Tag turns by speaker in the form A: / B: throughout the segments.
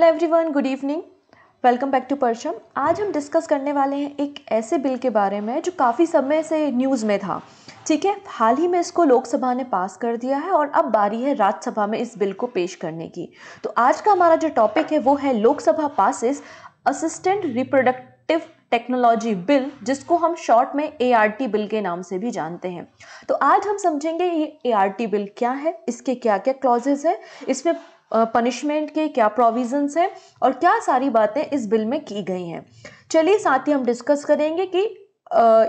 A: Hello everyone good evening welcome back to परशम आज हम डिस्कस करने वाले हैं एक ऐसे बिल के बारे में जो काफ़ी समय से न्यूज़ में था ठीक है हाल ही में इसको लोकसभा ने पास कर दिया है और अब बारी है राज्यसभा में इस बिल को पेश करने की तो आज का हमारा जो टॉपिक है वो है Lok Sabha passes assistant reproductive technology bill जिसको हम शॉर्ट में ए बिल के नाम से भी जानते हैं तो आज हम समझेंगे ये ए बिल क्या है इसके क्या क्या क्लॉजेज है इसमें पनिशमेंट के क्या प्रोविजंस हैं और क्या सारी बातें इस बिल में की गई हैं चलिए साथ ही हम डिस्कस करेंगे कि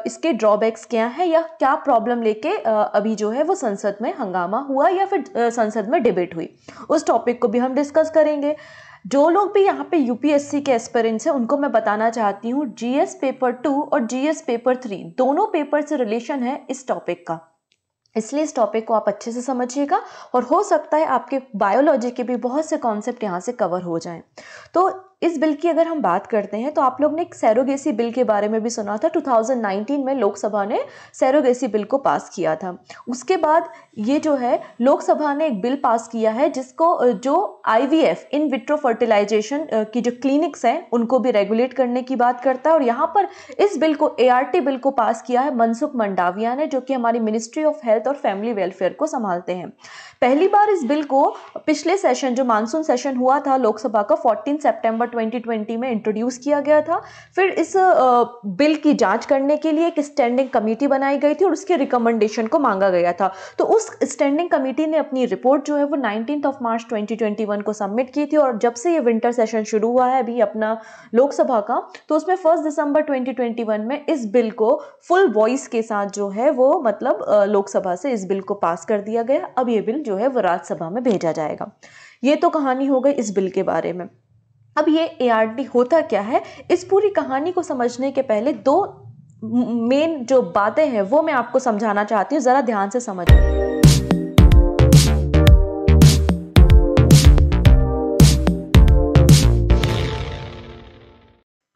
A: इसके ड्रॉबैक्स क्या हैं या क्या प्रॉब्लम लेके अभी जो है वो संसद में हंगामा हुआ या फिर संसद में डिबेट हुई उस टॉपिक को भी हम डिस्कस करेंगे जो लोग भी यहाँ पे यूपीएससी के एस्पेरेंट्स हैं उनको मैं बताना चाहती हूँ जीएस पेपर टू और जीएस पेपर थ्री दोनों पेपर से रिलेशन है इस टॉपिक का इसलिए इस टॉपिक को आप अच्छे से समझिएगा और हो सकता है आपके बायोलॉजी के भी बहुत से कॉन्सेप्ट यहाँ से कवर हो जाएं तो इस बिल की अगर हम बात करते हैं तो आप लोग ने एक सैरोगेसी बिल के बारे में भी सुना था 2019 में लोकसभा ने सैरोगेसी बिल को पास किया था उसके बाद ये जो है लोकसभा ने एक बिल पास किया है जिसको जो आईवीएफ इन विट्रो फर्टिलाइजेशन की जो क्लिनिक्स हैं उनको भी रेगुलेट करने की बात करता है और यहाँ पर इस बिल को ए बिल को पास किया है मनसुख मंडाविया ने जो कि हमारी मिनिस्ट्री ऑफ हेल्थ और फैमिली वेलफेयर को संभालते हैं पहली बार इस बिल को पिछले सेशन जो मानसून सेशन हुआ था लोकसभा का फोर्टीन सेप्टेम्बर 2020 में इंट्रोड्यूस किया गया था फिर इस बिल की जांच करने के लिए एक स्टैंडिंग कमेटी बनाई गई थी और उसके रिकमेंडेशन को मांगा गया था तो उस स्टैंडिंग कमेटी ने अपनी रिपोर्ट जो है वो नाइनटीन ऑफ मार्च ट्वेंटी को सबमिट की थी और जब से ये विंटर सेशन शुरू हुआ है अभी अपना लोकसभा का तो उसमें फर्स्ट दिसंबर ट्वेंटी में इस बिल को फुल वॉइस के साथ जो है वो मतलब लोकसभा से इस बिल को पास कर दिया गया अब ये बिल जो है वो राज्यसभा में भेजा जाएगा ये तो कहानी हो गई इस बिल के बारे में अब ये ए होता क्या है इस पूरी कहानी को समझने के पहले दो मेन जो बातें हैं वो मैं आपको समझाना चाहती हूँ ज़रा ध्यान से समझ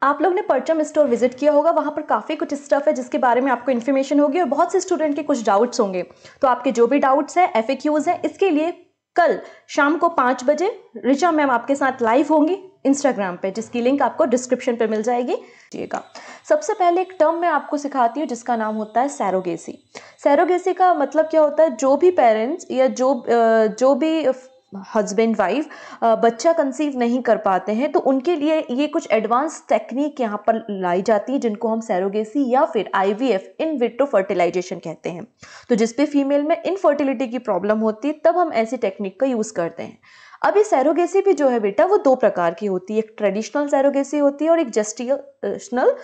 A: आप लोग ने परचम स्टोर विजिट किया होगा वहां पर काफ़ी कुछ स्टफ़ है जिसके बारे में आपको इन्फॉर्मेशन होगी और बहुत से स्टूडेंट के कुछ डाउट्स होंगे तो आपके जो भी डाउट्स हैं एफ हैं इसके लिए कल शाम को पाँच बजे ऋचा मैम आपके साथ लाइव होंगी इंस्टाग्राम पे जिसकी लिंक आपको डिस्क्रिप्शन पे मिल जाएगी जिएगा सबसे पहले एक टर्म मैं आपको सिखाती हूँ जिसका नाम होता है सैरोगेसी सैरोगेसी का मतलब क्या होता है जो भी पेरेंट्स या जो जो भी हस्बैंड वाइफ बच्चा कंसीव नहीं कर पाते हैं तो उनके लिए ये कुछ एडवांस टेक्निक यहाँ पर लाई जाती है जिनको हम सैरोगेसी या फिर आईवीएफ इन विट्रो फर्टिलाइजेशन कहते हैं तो जिसपे फीमेल में इनफर्टिलिटी की प्रॉब्लम होती है तब हम ऐसी टेक्निक का यूज़ करते हैं अब ये सैरोगेसी भी जो है बेटा वो दो प्रकार की होती है एक ट्रेडिशनल सैरोगेसी होती है और एक जस्टिशनल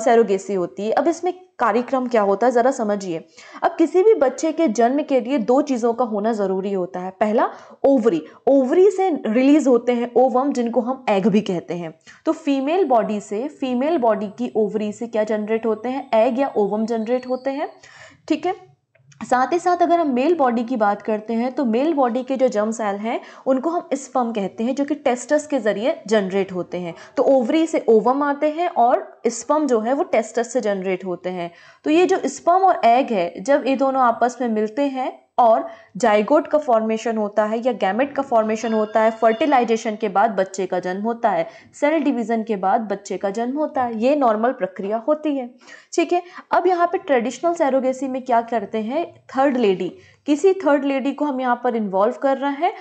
A: सैरोगेसी होती है अब इसमें कार्यक्रम क्या होता है ज़रा समझिए अब किसी भी बच्चे के जन्म के लिए दो चीज़ों का होना ज़रूरी होता है पहला ओवरी ओवरी से रिलीज होते हैं ओवम जिनको हम एग भी कहते हैं तो फीमेल बॉडी से फीमेल बॉडी की ओवरी से क्या जनरेट होते हैं एग या ओवम जनरेट होते हैं ठीक है साथ ही साथ अगर हम मेल बॉडी की बात करते हैं तो मेल बॉडी के जो जर्म सेल हैं उनको हम स्पम कहते हैं जो कि टेस्टस के ज़रिए जनरेट होते हैं तो ओवरी से ओवम आते हैं और स्पम जो है वो टेस्टस से जनरेट होते हैं तो ये जो स्पम और एग है जब ये दोनों आपस में मिलते हैं और जाइगोट का फॉर्मेशन होता है या गैमेट का फॉर्मेशन होता है फर्टिलाइजेशन के बाद बच्चे का जन्म होता है सेल डिवीजन के बाद बच्चे का जन्म होता है ये नॉर्मल प्रक्रिया होती है ठीक है अब यहाँ पे ट्रेडिशनल सैरोगेसी में क्या करते हैं थर्ड लेडी किसी थर्ड लेडी को हम यहाँ पर इन्वॉल्व कर रहे हैं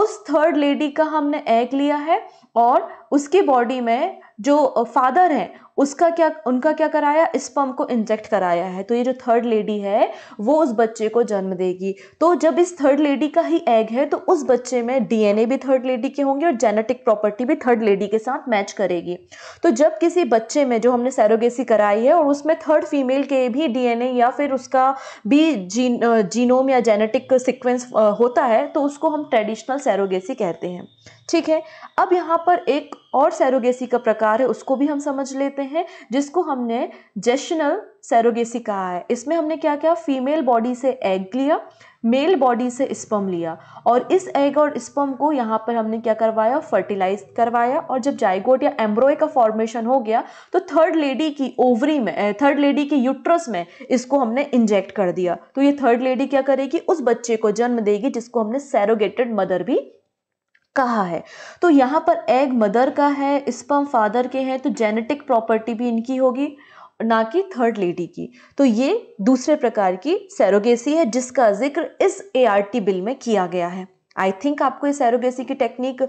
A: उस थर्ड लेडी का हमने एग लिया है और उसके बॉडी में जो फादर हैं उसका क्या उनका क्या कराया स्पम को इंजेक्ट कराया है तो ये जो थर्ड लेडी है वो उस बच्चे को जन्म देगी तो जब इस थर्ड लेडी का ही एग है तो उस बच्चे में डीएनए भी थर्ड लेडी के होंगे और जेनेटिक प्रॉपर्टी भी थर्ड लेडी के साथ मैच करेगी तो जब किसी बच्चे में जो हमने सैरोगेसी कराई है और उसमें थर्ड फीमेल के भी डीएनए या फिर उसका भी जीन जीनोम या जेनेटिक सिक्वेंस होता है तो उसको हम ट्रेडिशनल सैरोगेसी कहते हैं ठीक है अब यहाँ पर एक और सैरोगेसी का प्रकार है उसको भी हम समझ लेते हैं हैं जिसको हमने जेशनल सेरोगेसी कहा है इसमें हमने क्या क्या फीमेल बॉडी से एग लिया मेल बॉडी से स्पम लिया और इस एग और स्पम को यहाँ पर हमने क्या करवाया फर्टिलाइज करवाया और जब जाइगोट या एम्ब्रोय का फॉर्मेशन हो गया तो थर्ड लेडी की ओवरी में थर्ड लेडी की यूट्रस में इसको हमने इंजेक्ट कर दिया तो ये थर्ड लेडी क्या करेगी उस बच्चे को जन्म देगी जिसको हमने सैरोगेटेड मदर भी कहा है तो यहाँ पर एग मदर का है स्पम फादर के हैं तो जेनेटिक प्रॉपर्टी भी इनकी होगी ना कि थर्ड लेडी की तो ये दूसरे प्रकार की सैरोगेसी है जिसका जिक्र इस एआरटी बिल में किया गया है आई थिंक आपको ये सैरोगेसी की टेक्निक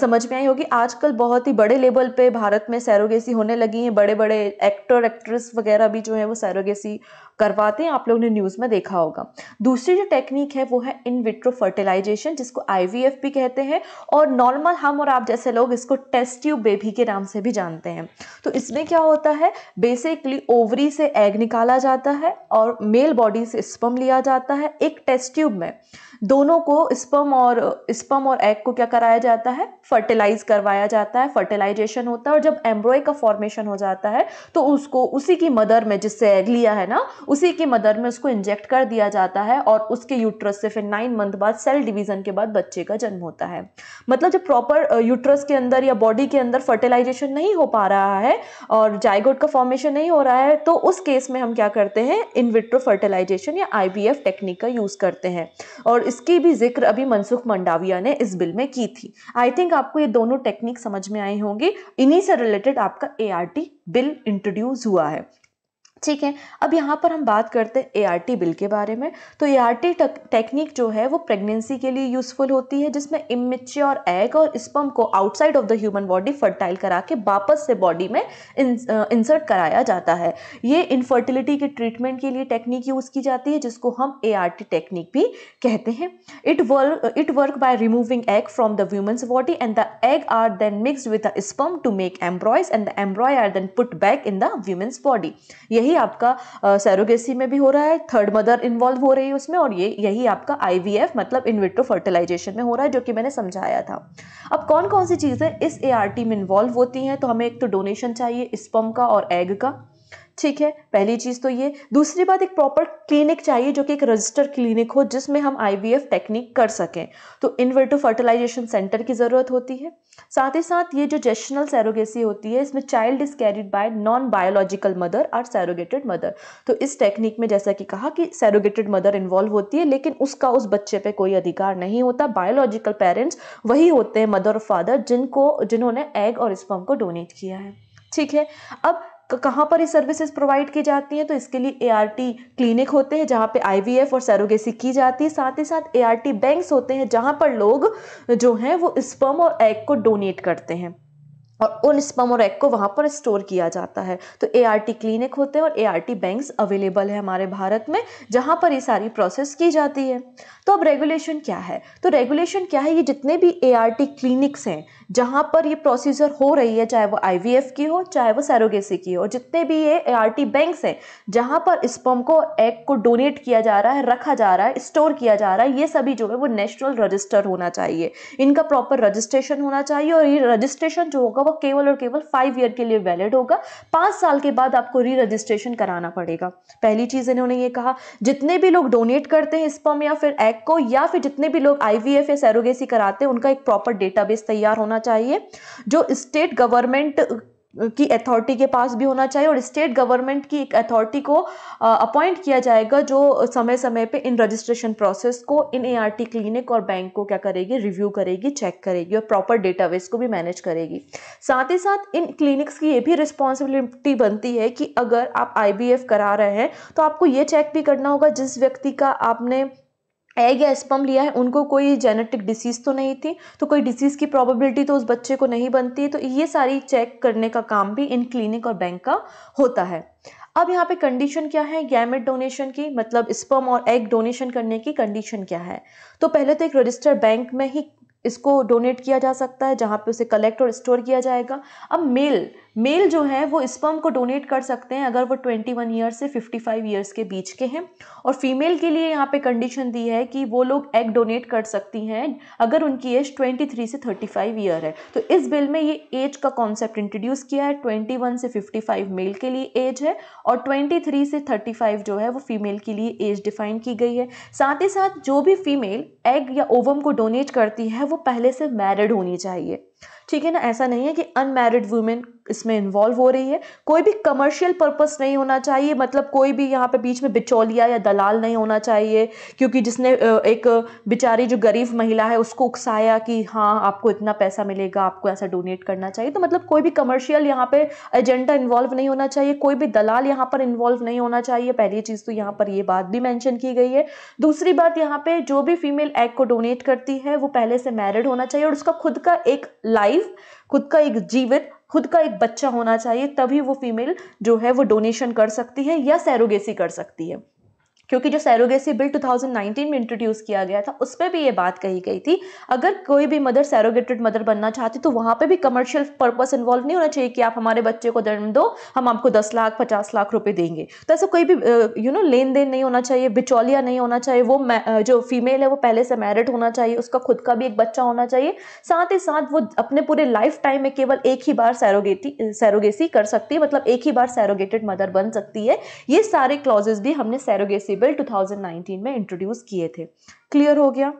A: समझ में आई होगी आजकल बहुत ही बड़े लेवल पे भारत में सैरोगेसी होने लगी हैं बड़े बड़े एक्टर एक्ट्रेस वगैरह भी जो है वो सैरोगेसी करवाते हैं आप लोगों ने न्यूज़ में देखा होगा दूसरी जो टेक्निक है वो है इन विट्रो फर्टिलाइजेशन जिसको आई भी कहते हैं और नॉर्मल हम और आप जैसे लोग इसको टेस्ट ट्यूब बेबी के नाम से भी जानते हैं तो इसमें क्या होता है बेसिकली ओवरी से एग निकाला जाता है और मेल बॉडी से स्पम लिया जाता है एक टेस्ट ट्यूब में दोनों को स्पम और स्पम और एग को क्या कराया जाता है फर्टिलाइज करवाया जाता है फर्टिलाइजेशन होता है और जब एम्ब्रॉय का फॉर्मेशन हो जाता है तो उसको उसी की मदर में जिससे एग लिया है ना उसी की मदर में उसको इंजेक्ट कर दिया जाता है और उसके यूट्रस से फिर नाइन मंथ बाद सेल डिवीजन के बाद बच्चे का जन्म होता है मतलब जब प्रॉपर यूट्रस के अंदर या बॉडी के अंदर फर्टिलाइजेशन नहीं हो पा रहा है और जायगोड का फॉर्मेशन नहीं हो रहा है तो उस केस में हम क्या करते हैं इनविट्रो फर्टिलाइजेशन या आई टेक्निक का यूज़ करते हैं और इसकी भी जिक्र अभी मनसुख मंडाविया ने इस बिल में की थी आई थिंक आपको ये दोनों टेक्निक समझ में आए होंगे इन्हीं से रिलेटेड आपका ए बिल इंट्रोड्यूस हुआ है ठीक है अब यहाँ पर हम बात करते हैं ए बिल के बारे में तो ए टेक्निक जो है वो प्रेगनेंसी के लिए यूज़फुल होती है जिसमें इमेच्योर एग और स्पम को outside of the human body fertile करा के वापस से बॉडी में इंसर्ट कराया जाता है ये इनफर्टिलिटी के ट्रीटमेंट के लिए टेक्निक यूज़ की जाती है जिसको हम ए टेक्निक भी कहते हैं it work it work by removing egg from the woman's body and the egg are then mixed with the sperm to make embryos and the embryo are then put back in the woman's body यही यही आपका surrogacy में भी हो रहा है third mother involve हो रही है उसमें और ये यही आपका आई मतलब इनविट्रो फर्टिलाइजेशन में हो रहा है जो कि मैंने समझाया था अब कौन कौन सी चीज़ें इस ए में इन्वॉल्व होती हैं तो हमें एक तो डोनेशन चाहिए स्पम का और एग का ठीक है पहली चीज़ तो ये दूसरी बात एक प्रॉपर क्लिनिक चाहिए जो कि एक रजिस्टर क्लिनिक हो जिसमें हम आईवीएफ टेक्निक कर सकें तो इनवर्टो फर्टिलाइजेशन सेंटर की ज़रूरत होती है साथ ही साथ ये जो जेशनल सैरोगेसी होती है इसमें child is carried by non biological mother और सैरोगेटेड मदर तो इस टेक्निक में जैसा कि कहा कि सैरोगेटेड मदर इन्वॉल्व होती है लेकिन उसका उस बच्चे पर कोई अधिकार नहीं होता बायोलॉजिकल पेरेंट्स वही होते हैं मदर और फादर जिनको जिन्होंने एग और स्पम को डोनेट किया है ठीक है अब कहाँ पर ये सर्विसेज प्रोवाइड की जाती हैं तो इसके लिए ए क्लिनिक होते हैं जहाँ पे आई और सैरोगेसी की जाती है साथ ही साथ ए बैंक्स होते हैं जहाँ पर लोग जो हैं वो स्पर्म और एग को डोनेट करते हैं और उन स्पम और एग को वहाँ पर स्टोर किया जाता है तो ए क्लिनिक होते हैं और ए आर बैंक्स अवेलेबल है हमारे भारत में जहाँ पर ये सारी प्रोसेस की जाती है तो अब रेगुलेशन क्या है तो रेगुलेशन क्या है ये जितने भी ए क्लिनिक्स हैं जहाँ पर ये प्रोसीजर हो रही है चाहे वो आई की हो चाहे वो सैरोगेसी की हो जितने भी ये ए आर बैंक्स हैं जहाँ पर स्पम को एग को डोनेट किया जा रहा है रखा जा रहा है स्टोर किया जा रहा है ये सभी जो है वो नेशनल रजिस्टर होना चाहिए इनका प्रॉपर रजिस्ट्रेशन होना चाहिए और ये रजिस्ट्रेशन जो होगा वो केवल और केवल फाइव ईयर के लिए वैलिड होगा पांच साल के बाद आपको री रजिस्ट्रेशन कराना पड़ेगा पहली चीज़ इन्होंने ये कहा जितने भी लोग डोनेट करते हैं स्पम या फिर एग को या फिर जितने भी लोग आई या सैरोगेसी कराते हैं उनका एक प्रॉपर डेटाबेस तैयार होना चाहिए जो स्टेट गवर्नमेंट की अथॉरिटी के पास भी होना चाहिए और स्टेट गवर्नमेंट की एक अथॉरिटी को अपॉइंट किया जाएगा जो समय समय पे इन रजिस्ट्रेशन प्रोसेस को इन एआरटी क्लिनिक और बैंक को क्या करेगी रिव्यू करेगी चेक करेगी और प्रॉपर डेटाबेस को भी मैनेज करेगी साथ ही साथ इन क्लिनिक्स की ये भी रिस्पॉन्सिबिलिटी बनती है कि अगर आप आई करा रहे हैं तो आपको ये चेक भी करना होगा जिस व्यक्ति का आपने एग या स्पम लिया है उनको कोई जेनेटिक डिसीज़ तो नहीं थी तो कोई डिसीज़ की प्रोबेबिलिटी तो उस बच्चे को नहीं बनती तो ये सारी चेक करने का काम भी इन क्लिनिक और बैंक का होता है अब यहाँ पे कंडीशन क्या है गैमेट डोनेशन की मतलब स्पम और एग डोनेशन करने की कंडीशन क्या है तो पहले तो एक रजिस्टर बैंक में ही इसको डोनेट किया जा सकता है जहाँ पे उसे कलेक्ट और स्टोर किया जाएगा अब मेल मेल जो है वो स्पर्म को डोनेट कर सकते हैं अगर वो 21 वन ईयर से 55 फाइव ईयर्स के बीच के हैं और फीमेल के लिए यहाँ पे कंडीशन दी है कि वो लोग एग डोनेट कर सकती हैं अगर उनकी एज 23 से 35 ईयर है तो इस बिल में ये एज का कॉन्सेप्ट इंट्रोड्यूस किया है 21 से 55 मेल के लिए एज है और 23 से 35 जो है वो फीमेल के लिए एज डिफाइन की गई है साथ ही साथ जो भी फीमेल एग या ओवम को डोनेट करती है वो पहले से मैरिड होनी चाहिए ठीक है ना ऐसा नहीं है कि अनमेरिड वुमेन इसमें इन्वॉल्व हो रही है कोई भी कमर्शियल पर्पस नहीं होना चाहिए मतलब कोई भी यहाँ पे बीच में बिचौलिया या दलाल नहीं होना चाहिए क्योंकि जिसने एक बेचारी जो गरीब महिला है उसको उकसाया कि हाँ आपको इतना पैसा मिलेगा आपको ऐसा डोनेट करना चाहिए तो मतलब कोई भी कमर्शियल यहाँ पे एजेंडा इन्वॉल्व नहीं होना चाहिए कोई भी दलाल यहाँ पर इन्वॉल्व नहीं होना चाहिए पहली चीज़ तो यहाँ पर ये बात भी मैंशन की गई है दूसरी बात यहाँ पर जो भी फीमेल एग को डोनेट करती है वो पहले से मैरिड होना चाहिए और उसका खुद का एक लाइफ खुद का एक जीवित खुद का एक बच्चा होना चाहिए तभी वो फीमेल जो है वो डोनेशन कर सकती है या सैरोगेसी कर सकती है क्योंकि जो सैरोगेसी बिल 2019 में इंट्रोड्यूस किया गया था उस पर भी ये बात कही गई थी अगर कोई भी मदर सैरोगेटेड मदर बनना चाहती तो वहाँ पर भी कमर्शियल पर्पस इन्वॉल्व नहीं होना चाहिए कि आप हमारे बच्चे को जन्म दो हम आपको दस लाख पचास लाख रुपए देंगे तो ऐसा कोई भी यू नो लेन देन नहीं होना चाहिए बिचौलिया नहीं होना चाहिए वो जो फीमेल है वो पहले से मैरिड होना चाहिए उसका खुद का भी एक बच्चा होना चाहिए साथ ही साथ वो अपने पूरे लाइफ टाइम में केवल एक ही बार सैरोगेटी सैरोगेसी कर सकती है मतलब एक ही बार सैरोगेटेड मदर बन सकती है ये सारे क्लॉजेज भी हमने सैरोगेसी बिल 2019 में इंट्रोड्यूस किए थे क्लियर हो गया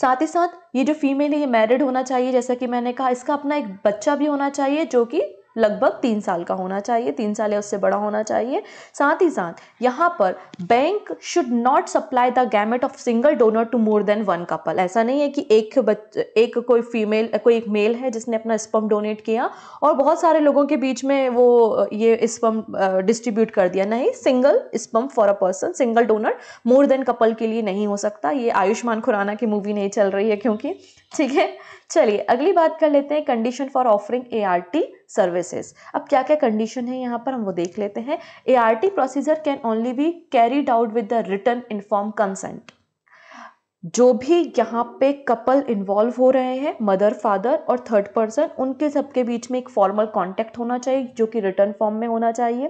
A: साथ ही साथ ये जो फीमेल है ये मैरिड होना चाहिए जैसा कि मैंने कहा इसका अपना एक बच्चा भी होना चाहिए जो कि लगभग तीन साल का होना चाहिए तीन साल या उससे बड़ा होना चाहिए साथ ही साथ यहाँ पर bank should not supply the gamete of single donor to more than one couple ऐसा नहीं है कि एक बच्चे एक कोई फीमेल कोई एक मेल है जिसने अपना स्पम डोनेट किया और बहुत सारे लोगों के बीच में वो ये स्पम डिस्ट्रीब्यूट कर दिया नहीं single sperm for a person single donor more than couple के लिए नहीं हो सकता ये आयुष्मान खुराना की मूवी नहीं चल रही है क्योंकि ठीक है चलिए अगली बात कर लेते हैं condition for offering A R T services अब क्या क्या कंडीशन है यहाँ पर हम वो देख लेते हैं A R T procedure can only be carried out with the written inform consent जो भी यहाँ पे कपल इन्वॉल्व हो रहे हैं मदर फादर और थर्ड पर्सन उनके सबके बीच में एक फॉर्मल कॉन्टैक्ट होना चाहिए जो कि रिटर्न फॉर्म में होना चाहिए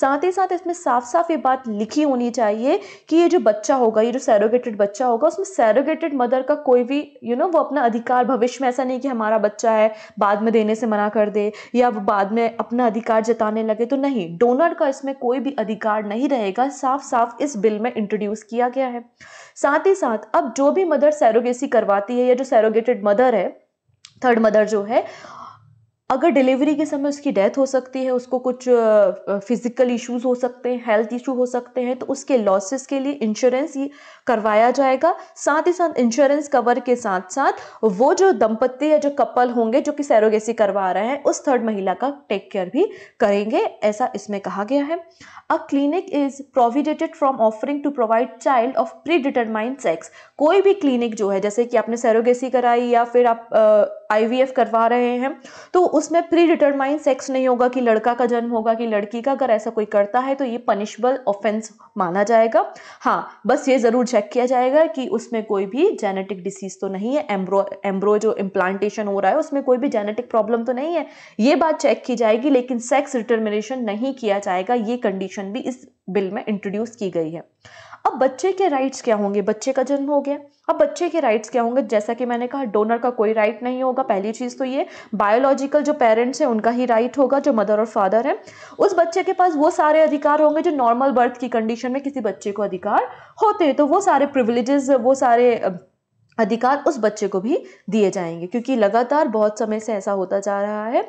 A: साथ ही साथ इसमें साफ साफ ये बात लिखी होनी चाहिए कि ये जो बच्चा होगा ये जो सैरोगेटेड बच्चा होगा उसमें सैरोगेटेड मदर का कोई भी यू you नो know, वो अपना अधिकार भविष्य में ऐसा नहीं कि हमारा बच्चा है बाद में देने से मना कर दे या वो बाद में अपना अधिकार जताने लगे तो नहीं डोनर का इसमें कोई भी अधिकार नहीं रहेगा साफ साफ इस बिल में इंट्रोड्यूस किया गया है साथ ही साथ अब जो भी मदर सैरोगेसी करवाती है या जो सैरोगेटेड मदर है थर्ड मदर जो है अगर डिलीवरी के समय उसकी डेथ हो सकती है उसको कुछ फिज़िकल इश्यूज हो सकते हैं हेल्थ इशू हो सकते हैं तो उसके लॉसेस के लिए इंश्योरेंस ये करवाया जाएगा साथ ही साथ इंश्योरेंस कवर के साथ साथ वो जो दंपत्ति या जो कपल होंगे जो कि सैरोगेसी करवा रहे हैं उस थर्ड महिला का टेक केयर भी करेंगे ऐसा इसमें कहा गया है a clinic is prohibited from offering to provide child of predetermined sex कोई भी क्लिनिक जो है जैसे कि आपने सैरोगेसी कराई या फिर आप आ, आई करवा रहे हैं तो उसमें प्री डिटरमाइंड सेक्स नहीं होगा कि लड़का का जन्म होगा कि लड़की का अगर ऐसा कोई करता है तो ये पनिशबल ऑफेंस माना जाएगा हाँ बस ये ज़रूर चेक किया जाएगा कि उसमें कोई भी जेनेटिक डिसीज़ तो नहीं है एम्ब्रो एम्ब्रो जो इम्प्लांटेशन हो रहा है उसमें कोई भी जेनेटिक प्रॉब्लम तो नहीं है ये बात चेक की जाएगी लेकिन सेक्स डिटर्मिनेशन नहीं किया जाएगा ये कंडीशन भी इस बिल में इंट्रोड्यूस की गई है अब बच्चे के राइट्स क्या होंगे बच्चे का जन्म हो गया अब बच्चे के राइट्स क्या होंगे जैसा कि मैंने कहा डोनर का कोई राइट नहीं होगा पहली चीज़ तो ये बायोलॉजिकल जो पेरेंट्स हैं उनका ही राइट होगा जो मदर और फादर है उस बच्चे के पास वो सारे अधिकार होंगे जो नॉर्मल बर्थ की कंडीशन में किसी बच्चे को अधिकार होते हैं तो वो सारे प्रिविलेजेस वो सारे अधिकार उस बच्चे को भी दिए जाएंगे क्योंकि लगातार बहुत समय से ऐसा होता जा रहा है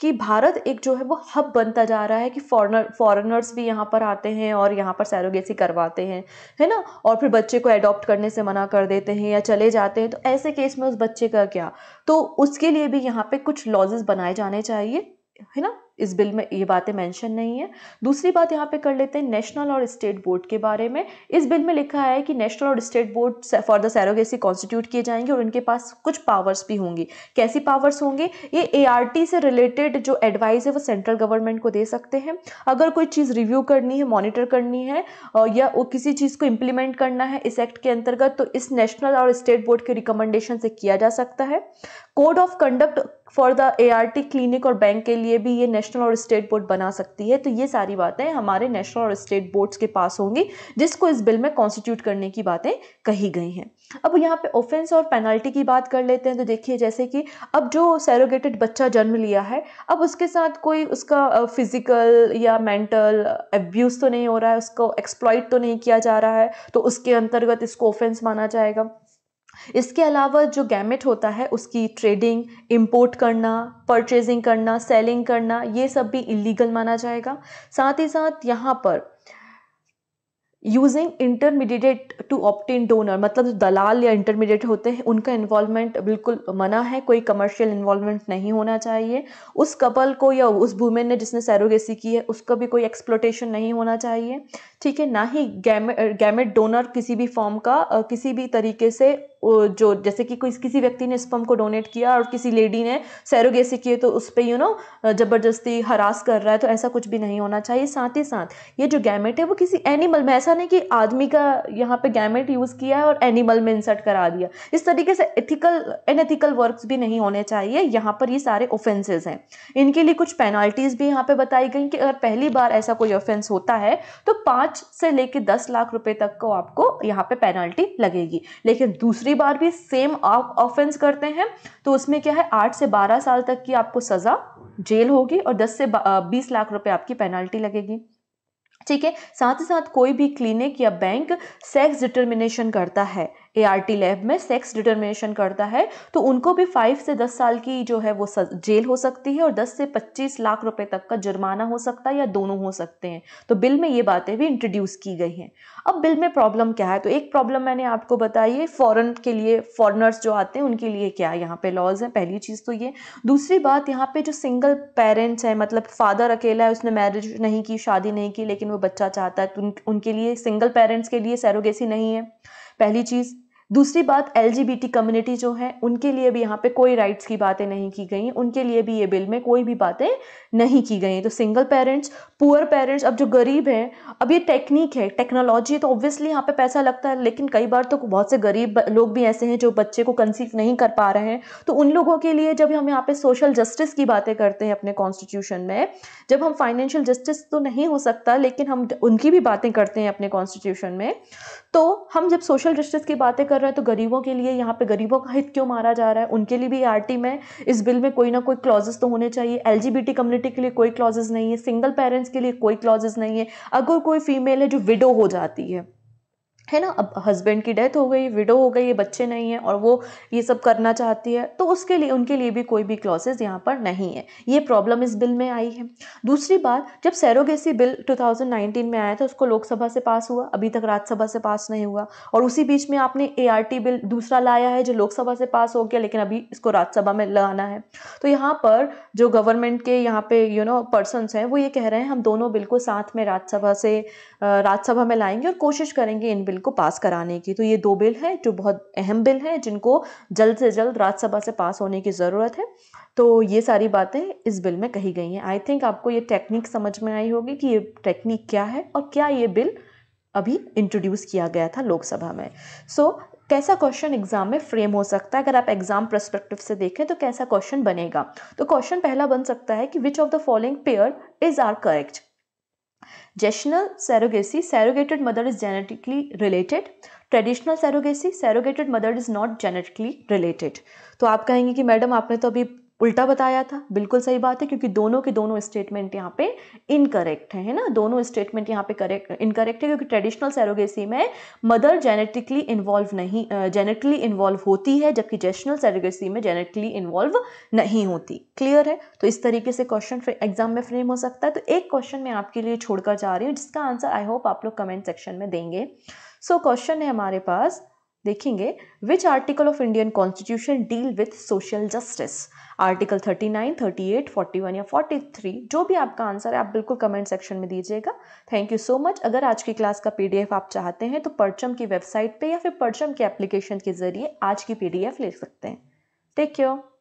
A: कि भारत एक जो है वो हब बनता जा रहा है कि फॉरनर फॉरेनर्स भी यहाँ पर आते हैं और यहाँ पर सैरोगेसी करवाते हैं है ना और फिर बच्चे को एडॉप्ट करने से मना कर देते हैं या चले जाते हैं तो ऐसे केस में उस बच्चे का क्या तो उसके लिए भी यहाँ पर कुछ लॉजेस बनाए जाने चाहिए है ना इस बिल में ये बातें मेंशन नहीं है दूसरी बात यहाँ पे कर लेते हैं नेशनल और स्टेट बोर्ड के बारे में इस बिल में लिखा है कि नेशनल और state board for the surrogacy constitute किए जाएंगे और इनके पास कुछ पावर्स भी होंगी कैसी पावर्स होंगे ये ए से रिलेटेड जो एडवाइस है वो सेंट्रल गवर्नमेंट को दे सकते हैं अगर कोई चीज़ रिव्यू करनी है मॉनिटर करनी है या वो किसी चीज़ को इम्प्लीमेंट करना है इस एक्ट के अंतर्गत तो इस नेशनल और स्टेट बोर्ड के रिकमेंडेशन से किया जा सकता है code of conduct for the a clinic और बैंक के लिए भी ये नेशनल और स्टेट बोर्ड बना सकती है तो ये सारी बातें हमारे नेशनल और स्टेट बोर्ड्स के पास होंगी जिसको इस बिल में कॉन्स्टिट्यूट करने की बातें कही गई हैं अब यहाँ पे ऑफेंस और पेनल्टी की बात कर लेते हैं तो देखिए जैसे कि अब जो सैरोगेटेड बच्चा जन्म लिया है अब उसके साथ कोई उसका फिजिकल या मेंटल एब्यूज़ तो नहीं हो रहा है उसको एक्सप्लॉइट तो नहीं किया जा रहा है तो उसके अंतर्गत इसको ऑफेंस माना जाएगा इसके अलावा जो गैमेट होता है उसकी ट्रेडिंग इंपोर्ट करना परचेजिंग करना सेलिंग करना ये सब भी इलीगल माना जाएगा साथ ही साथ यहाँ पर using intermediate to obtain donor मतलब जो दलाल या इंटरमीडिएट होते हैं उनका इन्वॉल्वमेंट बिल्कुल मना है कोई कमर्शियल इन्वॉल्वमेंट नहीं होना चाहिए उस कपल को या उस वूमेन ने जिसने सैरोगेसी की है उसका भी कोई एक्सप्लोटेशन नहीं होना चाहिए ठीक है ना ही गैमे गैमेट डोनर किसी भी फॉर्म का किसी भी तरीके से जो जैसे कि कोई किसी व्यक्ति ने स्पम को डोनेट किया और किसी लेडी ने सैरोगेसी किए तो उस पर यू नो ज़बरदस्ती हरास कर रहा है तो ऐसा कुछ भी नहीं होना चाहिए साथ ही साथ ये जो गैमेट है वो किसी एनिमल में ऐसा नहीं कि आदमी का यहाँ पे गैमेट यूज़ किया है और एनिमल में इंसर्ट करा दिया इस तरीके से एथिकल अनएथिकल वर्क भी नहीं होने चाहिए यहाँ पर ये सारे ऑफेंसेज हैं इनके लिए कुछ पेनाल्टीज़ भी यहाँ पर बताई गई कि अगर पहली बार ऐसा कोई ऑफेंस होता है तो पाँच पांच से लेकर दस लाख रुपए तक को आपको यहाँ पे पेनल्टी लगेगी लेकिन दूसरी बार भी सेम आप ऑफेंस करते हैं तो उसमें क्या है आठ से बारह साल तक की आपको सज़ा जेल होगी और दस से बीस लाख रुपए आपकी पेनल्टी लगेगी ठीक है साथ ही साथ कोई भी क्लिनिक या बैंक सेक्स डिटर्मिनेशन करता है एआरटी लैब में सेक्स डिटर्मिनेशन करता है तो उनको भी फाइव से दस साल की जो है वो जेल हो सकती है और दस से पच्चीस लाख रुपए तक का जुर्माना हो सकता है या दोनों हो सकते हैं तो बिल में ये बातें भी इंट्रोड्यूस की गई हैं अब बिल में प्रॉब्लम क्या है तो एक प्रॉब्लम मैंने आपको बताई है फॉरन के लिए फॉरनर्स जो आते हैं उनके लिए क्या यहाँ पे लॉज हैं पहली चीज़ तो ये दूसरी बात यहाँ पे जो सिंगल पेरेंट्स हैं मतलब फादर अकेला है उसने मैरिज नहीं की शादी नहीं की लेकिन वो बच्चा चाहता है तो उनके लिए सिंगल पेरेंट्स के लिए सैरोगेसी नहीं है पहली चीज़ दूसरी बात एल कम्युनिटी जो है उनके लिए भी यहाँ पे कोई राइट्स की बातें नहीं की गई उनके लिए भी ये बिल में कोई भी बातें नहीं की गई तो सिंगल पेरेंट्स पुअर पेरेंट्स अब जो गरीब हैं अब ये टेक्निक है टेक्नोलॉजी तो ऑब्वियसली यहाँ पे पैसा लगता है लेकिन कई बार तो बहुत से गरीब लोग भी ऐसे हैं जो बच्चे को कंसीव नहीं कर पा रहे हैं तो उन लोगों के लिए जब हम यहाँ पे सोशल जस्टिस की बातें करते हैं अपने कॉन्स्टिट्यूशन में जब हम फाइनेंशियल जस्टिस तो नहीं हो सकता लेकिन हम उनकी भी बातें करते हैं अपने कॉन्स्टिट्यूशन में तो हम जब सोशल जस्टिस की बातें कर रहे हैं तो गरीबों के लिए यहाँ पे गरीबों का हित क्यों मारा जा रहा है उनके लिए भी टी में इस बिल में कोई ना कोई क्लॉजेस तो होने चाहिए टी कम्युनिटी के लिए कोई क्लॉजेस नहीं है सिंगल पेरेंट्स के लिए कोई क्लॉजेस नहीं है अगर कोई फीमेल है जो विडो हो जाती है है ना अब हस्बैंड की डेथ हो गई विडो हो गई ये बच्चे नहीं हैं और वो ये सब करना चाहती है तो उसके लिए उनके लिए भी कोई भी क्लॉसेज यहाँ पर नहीं है ये प्रॉब्लम इस बिल में आई है दूसरी बात जब सैरोगेसी बिल 2019 में आया था उसको लोकसभा से पास हुआ अभी तक राज्यसभा से पास नहीं हुआ और उसी बीच में आपने ए बिल दूसरा लाया है जो लोकसभा से पास हो गया लेकिन अभी इसको राज्यसभा में लाना है तो यहाँ पर जो गवर्नमेंट के यहाँ पे यू नो पर्सनस हैं वो ये कह रहे हैं हम दोनों बिल को साथ में राज्यसभा से राज्यसभा में लाएंगे और कोशिश करेंगे इन बिल बिल को पास कराने की तो ये दो बिल हैं जो बहुत अहम बिल हैं जिनको जल्द से जल्द राज्यसभा से पास होने की ज़रूरत है तो ये सारी बातें इस बिल में कही गई हैं आई थिंक आपको ये टेक्निक समझ में आई होगी कि ये टेक्निक क्या है और क्या ये बिल अभी इंट्रोड्यूस किया गया था लोकसभा में सो so, कैसा क्वेश्चन एग्जाम में फ्रेम हो सकता है अगर आप एग्जाम प्रस्पेक्टिव से देखें तो कैसा क्वेश्चन बनेगा तो क्वेश्चन पहला बन सकता है कि which of the following pair is are correct Gestional surrogacy, surrogated mother is genetically related. Traditional surrogacy surrogated mother is not genetically related तो आप कहेंगे कि मैडम आपने तो अभी उल्टा बताया था बिल्कुल सही बात है क्योंकि दोनों के दोनों स्टेटमेंट यहाँ पे इनकरेक्ट है ना दोनों स्टेटमेंट यहाँ पे करेक्ट इनकरेक्ट है क्योंकि ट्रेडिशनल सैरोगेसी में मदर जेनेटिकली इन्वॉल्व नहीं जेनेटिकली इन्वॉल्व होती है जबकि जेशनल सैरोगेसी में जेनेटिकली इन्वॉल्व नहीं होती क्लियर है तो इस तरीके से क्वेश्चन एग्जाम में फ्रेम हो सकता है तो एक क्वेश्चन मैं आपके लिए छोड़कर जा रही हूँ जिसका आंसर आई होप आप लोग कमेंट सेक्शन में देंगे सो so, क्वेश्चन है हमारे पास देखेंगे which article of Indian constitution deal with social justice article 39, 38, 41 या 43 जो भी आपका आंसर है आप बिल्कुल कमेंट सेक्शन में दीजिएगा थैंक यू सो मच अगर आज की क्लास का पीडीएफ आप चाहते हैं तो परचम की वेबसाइट पे या फिर परचम के एप्लीकेशन के जरिए आज की पीडीएफ ले सकते हैं टेक केयर